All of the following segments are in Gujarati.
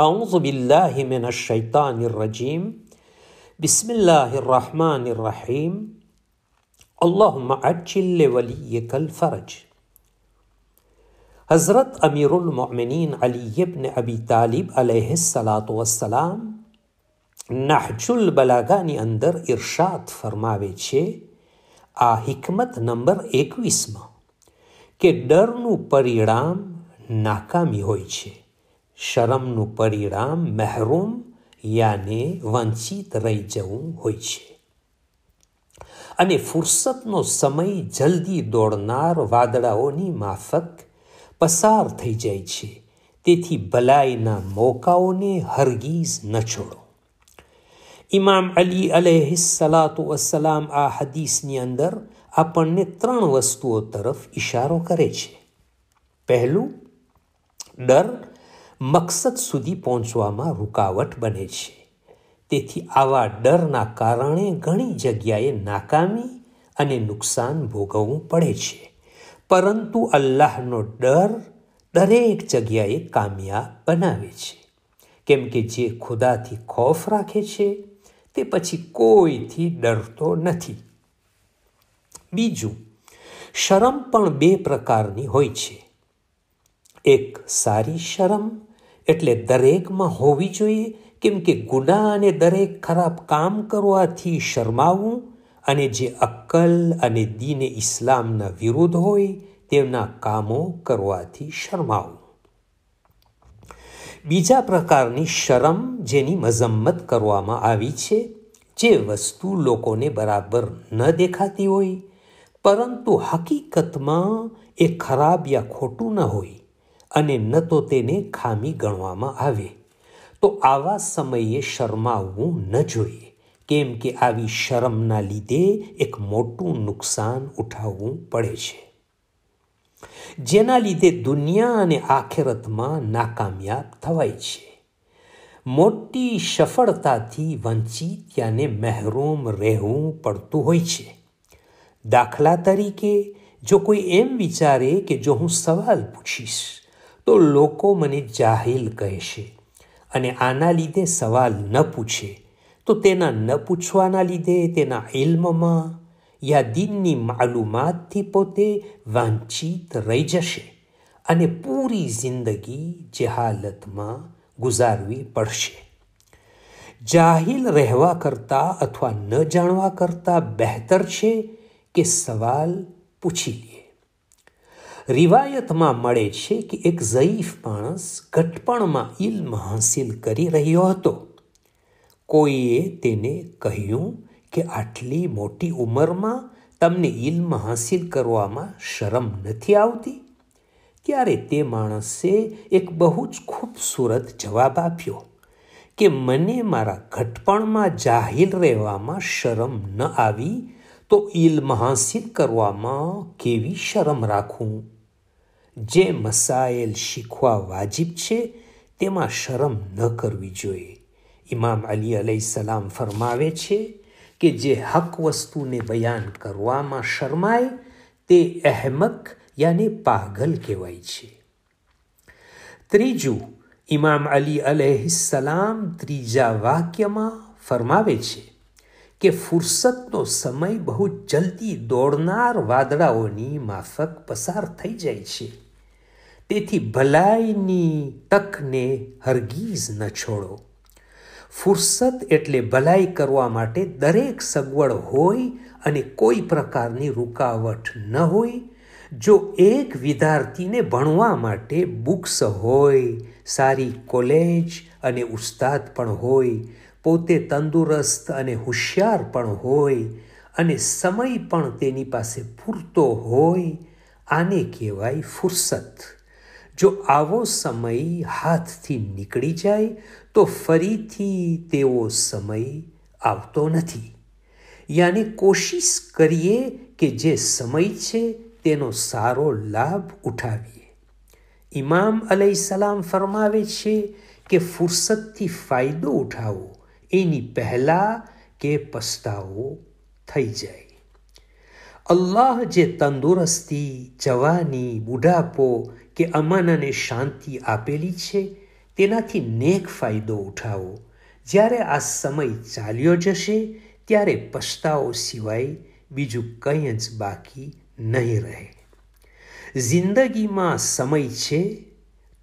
आउज़बिल्लिमिनशैतानरजीम बसमीम अल्लाचिल वली कल फ़रज हज़रत अमीरमिन अलीबन अबी तालिब सलातोसलाम नाहजुल बलागानी अंदर इरशाद फरमावे छे आ हिकमत નંબર એકવીસમાં કે ડરનું પરિણામ નાકામી હોય છે શરમનું પરિણામ મહેરૂમ યાને વંચિત રહી જવું હોય છે અને ફુરસતનો સમય જલ્દી દોડનાર વાદળાઓની માફક પસાર થઈ જાય છે તેથી ભલાઈના મોકાઓને હરગીઝ ન છોડો ઇમામ અલી અલેહ અસલામ આ હદીસની અંદર આપણને ત્રણ વસ્તુઓ તરફ ઇશારો કરે છે પહેલું ડર મકસદ સુધી પહોંચવામાં રૂકાવટ બને છે તેથી આવા ડરના કારણે ઘણી જગ્યાએ નાકામી અને નુકસાન ભોગવવું પડે છે પરંતુ અલ્લાહનો ડર દરેક જગ્યાએ કામયાબ બનાવે છે કેમ કે જે ખુદાથી ખોફ રાખે છે તે પછી કોઈથી ડરતો નથી બીજું શરમ પણ બે પ્રકારની હોય છે એક સારી શરમ એટલે દરેકમાં હોવી જોઈએ કેમ કે ગુના અને દરેક ખરાબ કામ કરવાથી શરમાવું અને જે અક્કલ અને દીને ઇસ્લામના વિરુદ્ધ હોય તેમના કામો કરવાથી શરમાવું બીજા પ્રકારની શરમ જેની મઝમ્મત કરવામાં આવી છે જે વસ્તુ લોકોને બરાબર ન દેખાતી હોય પરંતુ હકીકતમાં એ ખરાબ યા ખોટું ન હોય અને ન તો તેને ખામી ગણવામાં આવે તો આવા સમયે શરમાવવું ન જોઈએ કેમ કે આવી શરમના લીધે એક મોટું નુકસાન ઉઠાવવું પડે છે જેના લીધે દુનિયા અને આખેરતમાં નાકામયાબ થવાય છે મોટી સફળતાથી વંચિત યાને મહેરૂમ રહેવું પડતું હોય છે દાખલા તરીકે જો કોઈ એમ વિચારે કે જો હું સવાલ પૂછીશ તો લોકો મને જાહિલ કહેશે અને આના લીધે સવાલ ન પૂછે તો તેના ન પૂછવાના લીધે તેના ઇલ્મમાં યા દિનની માલુમાતથી પોતે વાંચિત રહી જશે અને પૂરી જિંદગી જહાલતમાં ગુજારવી પડશે જાહિલ રહેવા કરતાં અથવા ન જાણવા કરતાં બહેતર છે કે સવાલ પૂછી લે રિવાયતમાં મળે છે કે એક ઝયીફ માણસ ઘટપણમાં ઇલ્મ હાંસિલ કરી રહ્યો હતો કોઈએ તેને કહ્યું કે આટલી મોટી ઉંમરમાં તમને ઇલ્મ હાંસિલ કરવામાં શરમ નથી આવતી ત્યારે તે માણસે એક બહુ જ ખૂબસૂરત જવાબ આપ્યો કે મને મારા ઘટપણમાં જાહેર રહેવામાં શરમ ન આવી તો ઇલ્મ હાંસિલ કરવામાં કેવી શરમ રાખું જે મસાઇલ શીખવા વાજિબ છે તેમાં શરમ ન કરવી જોઈએ ઇમામ અલી સલામ ફરમાવે છે કે જે હક વસ્તુને બયાન કરવામાં શરમાય તે અહેમક યાને પાગલ કહેવાય છે ત્રીજું ઇમામ અલી સલામ ત્રીજા વાક્યમાં ફરમાવે છે કે ફુરસતનો સમય બહુ જલ્દી દોડનાર વાદળાઓની માફક પસાર થઈ જાય છે તેથી ભલાઈની તકને હરગીઝ ન છોડો ફુરસત એટલે ભલાઈ કરવા માટે દરેક સગવડ હોય અને કોઈ પ્રકારની રૂકાવટ ન હોય જો એક વિદ્યાર્થીને ભણવા માટે બુક્સ હોય સારી કોલેજ અને ઉસ્તાદ પણ હોય પોતે તંદુરસ્ત અને હોશિયાર પણ હોય અને સમય પણ તેની પાસે પૂરતો હોય આને કહેવાય ફુરસત જો આવો સમય હાથથી નીકળી જાય તો ફરીથી તેવો સમય આવતો નથી યાની કોશિશ કરીએ કે જે સમય છે તેનો સારો લાભ ઉઠાવીએ ઇમામ અલૈ સલામ ફરમાવે છે કે ફુરસદથી ફાયદો ઉઠાવો એની પહેલાં કે પસ્તાવો થઈ જાય અલ્લાહ જે તંદુરસ્તી જવાની બુઢાપો કે અમન અને શાંતિ આપેલી છે તેનાથી નેક ફાયદો ઉઠાવો જ્યારે આ સમય ચાલ્યો જશે ત્યારે પસ્તાવો સિવાય બીજું કંઈ જ બાકી નહીં રહે જિંદગીમાં સમય છે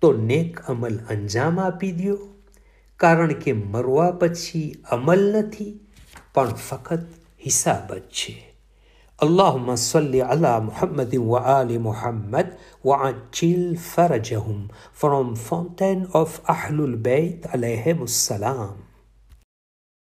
તો નેક અમલ અંજામ આપી દો કારણ કે મરવા પછી અમલ નથી પણ ફક્ત હિસાબ જ છે اللهم صل على محمد وآل محمد وعجل فرجهم from fountain of أهل البيت عليهم السلام